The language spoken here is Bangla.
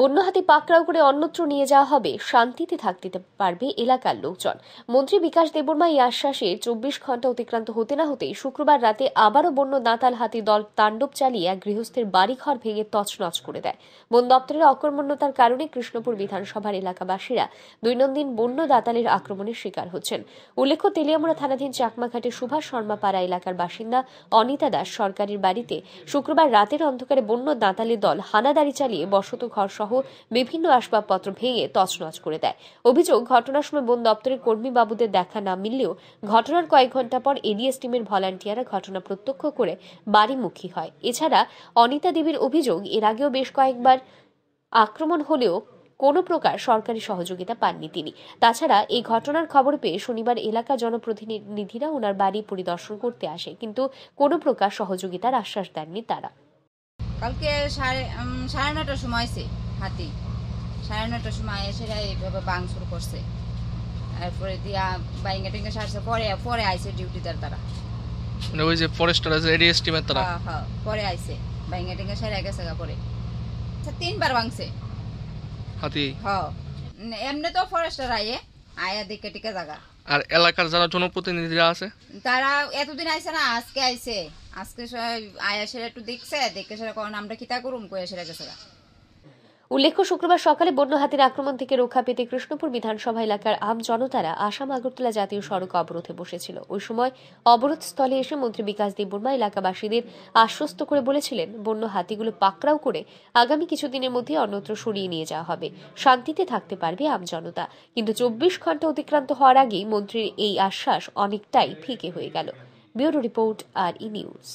বন্যহাতি পাকড়াও করে অন্যত্র নিয়ে যাওয়া হবে শান্তিতে থাকতে পারবে এলাকার লোকজন মন্ত্রী বিকাশ দেববর্মা এই আশ্বাসে চব্বিশ ঘন্টা অতিক্রান্ত হতে না হতেই শুক্রবার রাতে আবারও বন্য দাঁতাল হাতি দল তাণ্ডব চালিয়ে এক গৃহস্থের বাড়িঘর ভেঙে তছনছ করে দেয় বন দপ্তরের অকর্মণ্যতার কারণে কৃষ্ণপুর বিধানসভার এলাকাবাসীরা দৈনন্দিন বন্য দাঁতালের আক্রমণের শিকার হচ্ছেন উল্লেখ্য তেলিয়ামুড়া থানাধীন চাকমাঘাটে সুভাষ শর্মা পাড়া এলাকার বাসিন্দা অনিতা দাস সরকারের বাড়িতে শুক্রবার রাতের অন্ধকারে বন্য দাঁতালের দল হানাদারি চালিয়ে বসত ঘর সহ বিভিন্ন আসবাবপত্র ভেঙে তছনছ করে দেয় অভিযোগ ঘটনার সময় বন দপ্তরের কর্মী বাবুদের দেখা না মিললেও ঘটনার কয়েক ঘন্টা পর এডিএস টিমের ভলান্টিয়াররা ঘটনা প্রত্যক্ষ করে বাড়িমুখী হয় এছাড়া অনিতা দেবীর অভিযোগ এর আগেও বেশ কয়েকবার আক্রমণ হলেও কোনো প্রকার সরকারি সহযোগিতা পাননি তিনি তাছাড়া এই ঘটনার খবর পেয়ে শনিবার এলাকা জনপ্রতিনিধিরা ওনার বাড়ি পরিদর্শন করতে আসে কিন্তু কোনো প্রকার সহযোগিতার আশ্বাস দেননি তারা কালকে সাড়ে সাড়ে নটার সময় হাতি সাড়ে নটার সময় এসে এইভাবে বাংশুর করছে তারপরে দিয়া বাইঙ্গা টিঙ্গা সারছে পরে পরে আইছে ডিউটি তারা মানে ওই যে ফরেস্টার আছে তারা হ্যাঁ হ্যাঁ পরে আইছে বাইঙ্গা গেছে গা পরে আচ্ছা, তিনবার ভাঙছে হাতি হ্যাঁ এমনি তো ফরেস্টার আইয়ে আয়া দিকে টিকে জায়গা আর এলাকার যারা জনপ্রতিনিধিরা আছে তারা এতদিন আইছে না আজকে আইছে আজকে আয়া সেরা একটু দেখছে দেখে সেরা কারণ আমরা কিতা করুম কয়ে সেরা গেছে উল্লেখ্য শুক্রবার সকালে বন্য হাতির আক্রমণ থেকে রক্ষা পেতে কৃষ্ণপুর বিধানসভা এলাকার আম জনতারা আসাম আগরতলা জাতীয় সড়ক অবরোধে বসেছিল ওই সময় অবরোধ স্থলে এসে মন্ত্রী বিকাশ দেববর্মা এলাকাবাসীদের আশ্বস্ত করে বলেছিলেন বন্য হাতিগুলো পাকড়াও করে আগামী কিছুদিনের মধ্যে অন্যত্র সরিয়ে নিয়ে যাওয়া হবে শান্তিতে থাকতে পারবে আম জনতা কিন্তু চব্বিশ ঘন্টা অতিক্রান্ত হওয়ার আগেই মন্ত্রীর এই আশ্বাস অনেকটাই ফিকে হয়ে গেল ব্যুরো রিপোর্ট আর ই নিউজ